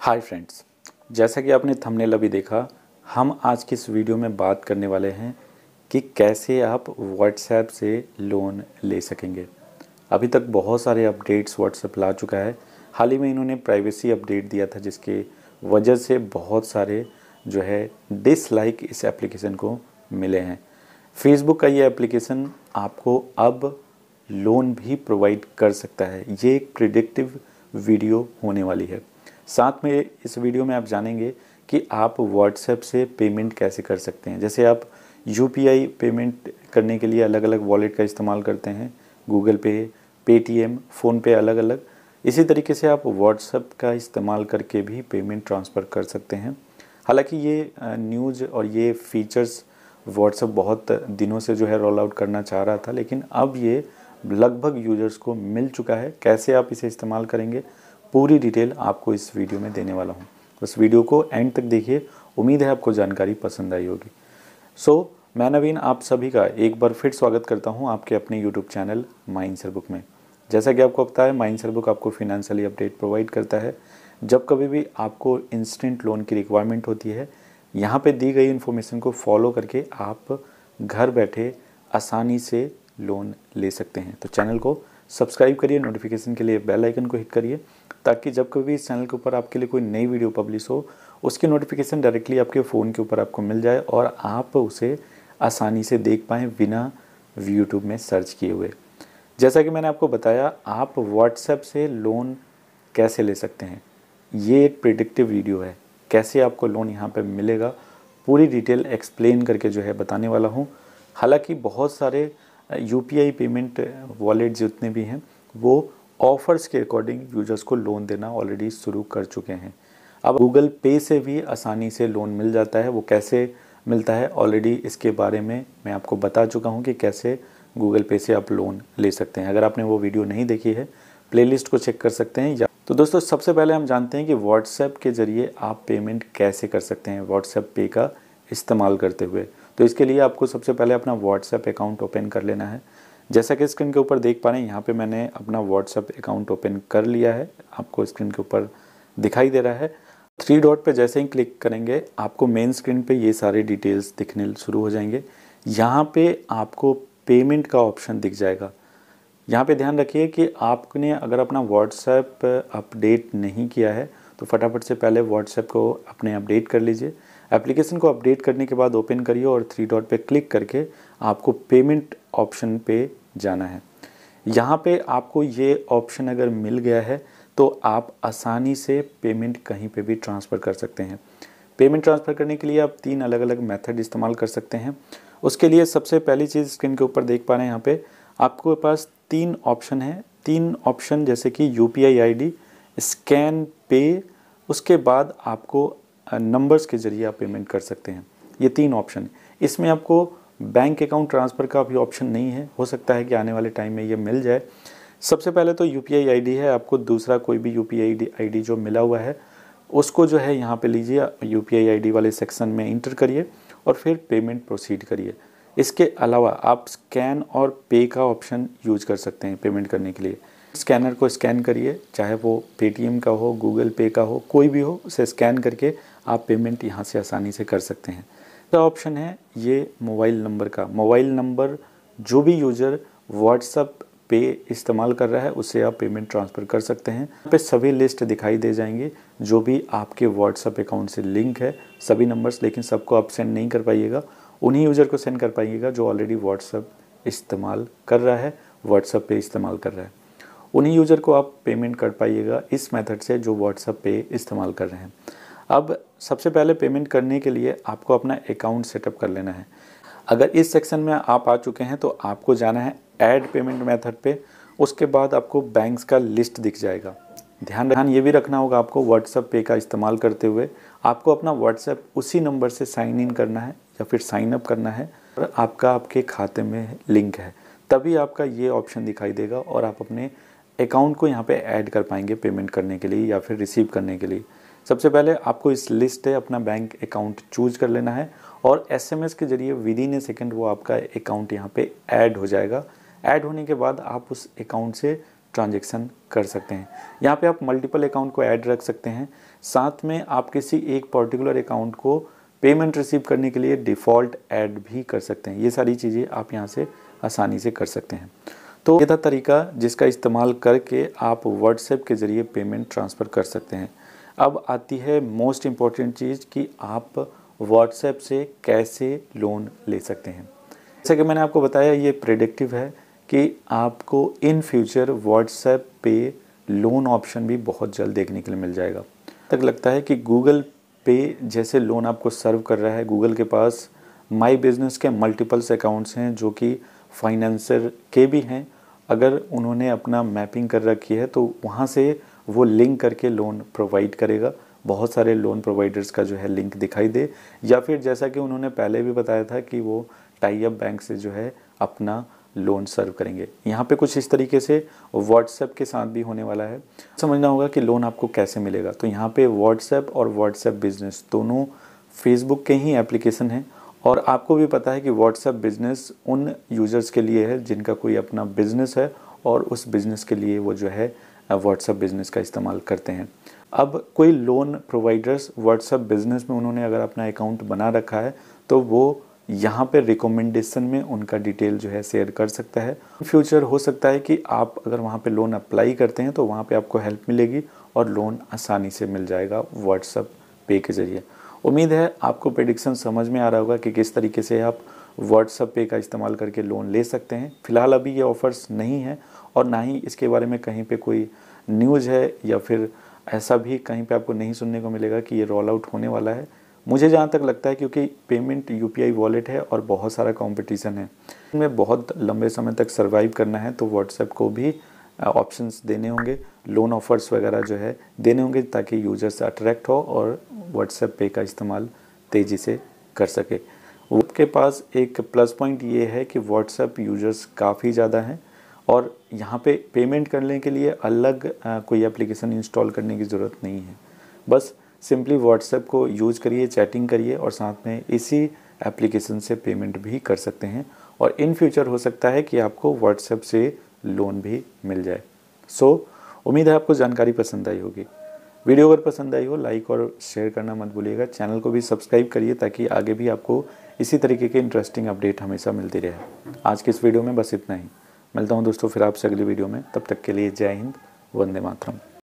hi friends जैसा कि आपने थंबनेल अभी देखा हम आज की इस वीडियो में बात करने वाले हैं कि कैसे आप व्हाट्सएप से लोन ले सकेंगे अभी तक बहुत सारे अपडेट्स व्हाट्सएप ला चुका है हाल ही में इन्होंने प्राइवेसी अपडेट दिया था जिसके वजह से बहुत सारे जो है डिसलाइक इस एप्लीकेशन को मिले हैं फेसबुक का ये एप्लीकेशन आपको अब लोन भी प्रोवाइड कर सकता है ये एक प्रिडिक्टिव वीडियो होने वाली है साथ में इस वीडियो में आप जानेंगे कि आप व्हाट्सएप से पेमेंट कैसे कर सकते हैं जैसे आप यू पेमेंट करने के लिए अलग अलग वॉलेट का इस्तेमाल करते हैं गूगल पे पेटीएम फ़ोनपे अलग अलग इसी तरीके से आप व्हाट्सअप का इस्तेमाल करके भी पेमेंट ट्रांसफ़र कर सकते हैं हालांकि ये न्यूज़ और ये फीचर्स व्हाट्सअप बहुत दिनों से जो है रोल आउट करना चाह रहा था लेकिन अब ये लगभग यूजर्स को मिल चुका है कैसे आप इसे इस्तेमाल करेंगे पूरी डिटेल आपको इस वीडियो में देने वाला हूँ उस वीडियो को एंड तक देखिए उम्मीद है आपको जानकारी पसंद आई होगी सो so, मैं नवीन आप सभी का एक बार फिर स्वागत करता हूँ आपके अपने यूट्यूब चैनल माइंसर बुक में जैसा कि आपको पता है माइंड बुक आपको फिनेंशियली अपडेट प्रोवाइड करता है जब कभी भी आपको इंस्टेंट लोन की रिक्वायरमेंट होती है यहाँ पे दी गई इन्फॉर्मेशन को फॉलो करके आप घर बैठे आसानी से लोन ले सकते हैं तो चैनल को सब्सक्राइब करिए नोटिफिकेशन के लिए बेल आइकन को हिट करिए ताकि जब कभी इस चैनल के ऊपर आपके लिए कोई नई वीडियो पब्लिश हो उसकी नोटिफिकेशन डायरेक्टली आपके फ़ोन के ऊपर आपको मिल जाए और आप उसे आसानी से देख पाएँ बिना यूट्यूब में सर्च किए हुए जैसा कि मैंने आपको बताया आप व्हाट्सएप से लोन कैसे ले सकते हैं ये एक प्रिडिक्टिव वीडियो है कैसे आपको लोन यहाँ पर मिलेगा पूरी डिटेल एक्सप्लेन करके जो है बताने वाला हूँ हालांकि बहुत सारे यू पेमेंट वॉलेट जितने भी हैं वो ऑफर्स के अकॉर्डिंग यूजर्स को लोन देना ऑलरेडी शुरू कर चुके हैं अब गूगल पे से भी आसानी से लोन मिल जाता है वो कैसे मिलता है ऑलरेडी इसके बारे में मैं आपको बता चुका हूँ कि कैसे गूगल पे से आप लोन ले सकते हैं अगर आपने वो वीडियो नहीं देखी है प्लेलिस्ट को चेक कर सकते हैं या तो दोस्तों सबसे पहले हम जानते हैं कि व्हाट्सएप के ज़रिए आप पेमेंट कैसे कर सकते हैं व्हाट्सएप पे का इस्तेमाल करते हुए तो इसके लिए आपको सबसे पहले अपना व्हाट्सएप अकाउंट ओपन कर लेना है जैसा कि स्क्रीन के ऊपर देख पा रहे हैं यहाँ पे मैंने अपना व्हाट्सएप अकाउंट ओपन कर लिया है आपको स्क्रीन के ऊपर दिखाई दे रहा है थ्री डॉट पे जैसे ही क्लिक करेंगे आपको मेन स्क्रीन पे ये सारे डिटेल्स दिखने शुरू हो जाएंगे यहाँ पे आपको पेमेंट का ऑप्शन दिख जाएगा यहाँ पे ध्यान रखिए कि आपने अगर अपना व्हाट्सएप अपडेट नहीं किया है तो फटाफट से पहले व्हाट्सएप को अपने अपडेट कर लीजिए एप्लीकेशन को अपडेट करने के बाद ओपन करिए और थ्री डॉट पे क्लिक करके आपको पेमेंट ऑप्शन पे जाना है यहाँ पे आपको ये ऑप्शन अगर मिल गया है तो आप आसानी से पेमेंट कहीं पे भी ट्रांसफ़र कर सकते हैं पेमेंट ट्रांसफ़र करने के लिए आप तीन अलग अलग मेथड इस्तेमाल कर सकते हैं उसके लिए सबसे पहली चीज़ स्क्रीन के ऊपर देख पा रहे हैं यहाँ पे आपके पास तीन ऑप्शन है तीन ऑप्शन जैसे कि यू पी स्कैन पे उसके बाद आपको नंबर्स के ज़रिए आप पेमेंट कर सकते हैं ये तीन ऑप्शन इसमें आपको बैंक अकाउंट ट्रांसफ़र का अभी ऑप्शन नहीं है हो सकता है कि आने वाले टाइम में ये मिल जाए सबसे पहले तो यू पी है आपको दूसरा कोई भी यू पी जो मिला हुआ है उसको जो है यहाँ पे लीजिए यू पी वाले सेक्शन में इंटर करिए और फिर पेमेंट प्रोसीड करिए इसके अलावा आप स्कैन और पे का ऑप्शन यूज कर सकते हैं पेमेंट करने के लिए स्कैनर को स्कैन करिए चाहे वो पेटीएम का हो गूगल पे का हो कोई भी हो उसे स्कैन करके आप पेमेंट यहाँ से आसानी से कर सकते हैं तो ऑप्शन है ये मोबाइल नंबर का मोबाइल नंबर जो भी यूज़र व्हाट्सअप पे इस्तेमाल कर रहा है उससे आप पेमेंट ट्रांसफ़र कर सकते हैं यहाँ पे सभी लिस्ट दिखाई दे जाएंगे जो भी आपके व्हाट्सअप अकाउंट से लिंक है सभी नंबर्स लेकिन सबको आप सेंड नहीं कर पाइएगा उन्हीं यूज़र को सेंड कर पाइएगा जो ऑलरेडी व्हाट्सअप इस्तेमाल कर रहा है व्हाट्सअप पे इस्तेमाल कर रहा है उन्हीं यूज़र को आप पेमेंट कर पाइएगा इस मेथड से जो व्हाट्सअप पे इस्तेमाल कर रहे हैं अब सबसे पहले पेमेंट करने के लिए आपको अपना अकाउंट सेटअप कर लेना है अगर इस सेक्शन में आप आ चुके हैं तो आपको जाना है ऐड पेमेंट मेथड पे उसके बाद आपको बैंक्स का लिस्ट दिख जाएगा ध्यान ध्यान ये भी रखना होगा आपको व्हाट्सअप पे का इस्तेमाल करते हुए आपको अपना व्हाट्सएप उसी नंबर से साइन इन करना है या फिर साइन अप करना है और आपका आपके खाते में लिंक है तभी आपका ये ऑप्शन दिखाई देगा और आप अपने अकाउंट को यहाँ पे ऐड कर पाएंगे पेमेंट करने के लिए या फिर रिसीव करने के लिए सबसे पहले आपको इस लिस्ट से अपना बैंक अकाउंट चूज कर लेना है और एसएमएस के जरिए विद इन ए सेकेंड वो आपका अकाउंट यहाँ पे ऐड हो जाएगा ऐड होने के बाद आप उस अकाउंट से ट्रांजेक्शन कर सकते हैं यहाँ पे आप मल्टीपल अकाउंट को ऐड रख सकते हैं साथ में आप किसी एक पर्टिकुलर अकाउंट को पेमेंट रिसीव करने के लिए डिफ़ॉल्ट ऐड भी कर सकते हैं ये सारी चीज़ें आप यहाँ से आसानी से कर सकते हैं तो यह था तरीका जिसका इस्तेमाल करके आप व्हाट्सएप के ज़रिए पेमेंट ट्रांसफ़र कर सकते हैं अब आती है मोस्ट इम्पॉर्टेंट चीज़ कि आप व्हाट्सएप से कैसे लोन ले सकते हैं जैसा कि मैंने आपको बताया ये प्रेडिक्टिव है कि आपको इन फ्यूचर व्हाट्सएप पे लोन ऑप्शन भी बहुत जल्द देखने के लिए मिल जाएगा तक लगता है कि गूगल पे जैसे लोन आपको सर्व कर रहा है गूगल के पास माई बिजनेस के मल्टीपल्स अकाउंट्स हैं जो कि फाइनेंसर के भी हैं अगर उन्होंने अपना मैपिंग कर रखी है तो वहाँ से वो लिंक करके लोन प्रोवाइड करेगा बहुत सारे लोन प्रोवाइडर्स का जो है लिंक दिखाई दे या फिर जैसा कि उन्होंने पहले भी बताया था कि वो टाइप बैंक से जो है अपना लोन सर्व करेंगे यहाँ पे कुछ इस तरीके से व्हाट्सएप के साथ भी होने वाला है समझना होगा कि लोन आपको कैसे मिलेगा तो यहाँ पे व्हाट्सएप और व्हाट्सएप बिजनेस दोनों फेसबुक के ही एप्लीकेशन हैं और आपको भी पता है कि व्हाट्सएप बिजनेस उन यूज़र्स के लिए है जिनका कोई अपना बिजनेस है और उस बिज़नेस के लिए वो जो है व्हाट्सएप बिज़नेस का इस्तेमाल करते हैं अब कोई लोन प्रोवाइडर्स व्हाट्सएप बिज़नेस में उन्होंने अगर अपना अकाउंट बना रखा है तो वो यहाँ पर रिकमेंडेशन में उनका डिटेल जो है शेयर कर सकता है फ्यूचर हो सकता है कि आप अगर वहाँ पर लोन अप्लाई करते हैं तो वहाँ पर आपको हेल्प मिलेगी और लोन आसानी से मिल जाएगा व्हाट्सअप पे के ज़रिए उम्मीद है आपको प्रडिक्शन समझ में आ रहा होगा कि किस तरीके से आप व्हाट्सअप पे का इस्तेमाल करके लोन ले सकते हैं फिलहाल अभी ये ऑफ़र्स नहीं हैं और ना ही इसके बारे में कहीं पे कोई न्यूज़ है या फिर ऐसा भी कहीं पे आपको नहीं सुनने को मिलेगा कि ये रोल आउट होने वाला है मुझे जहाँ तक लगता है क्योंकि पेमेंट यू वॉलेट है और बहुत सारा कॉम्पिटिशन है इनमें बहुत लंबे समय तक सर्वाइव करना है तो व्हाट्सएप को भी ऑप्शंस देने होंगे लोन ऑफर्स वगैरह जो है देने होंगे ताकि यूजर्स अट्रैक्ट हो और व्हाट्सएप पे का इस्तेमाल तेज़ी से कर सके उसके पास एक प्लस पॉइंट ये है कि व्हाट्सएप यूजर्स काफ़ी ज़्यादा हैं और यहाँ पे पेमेंट करने के लिए अलग कोई एप्लीकेशन इंस्टॉल करने की ज़रूरत नहीं है बस सिंपली व्हाट्सएप को यूज़ करिए चैटिंग करिए और साथ में इसी एप्लीकेशन से पेमेंट भी कर सकते हैं और इन फ्यूचर हो सकता है कि आपको व्हाट्सएप से लोन भी मिल जाए सो so, उम्मीद है आपको जानकारी पसंद आई होगी वीडियो अगर पसंद आई हो लाइक और शेयर करना मत भूलिएगा चैनल को भी सब्सक्राइब करिए ताकि आगे भी आपको इसी तरीके के इंटरेस्टिंग अपडेट हमेशा मिलती रहे आज के इस वीडियो में बस इतना ही मिलता हूँ दोस्तों फिर आपसे अगली वीडियो में तब तक के लिए जय हिंद वंदे मातरम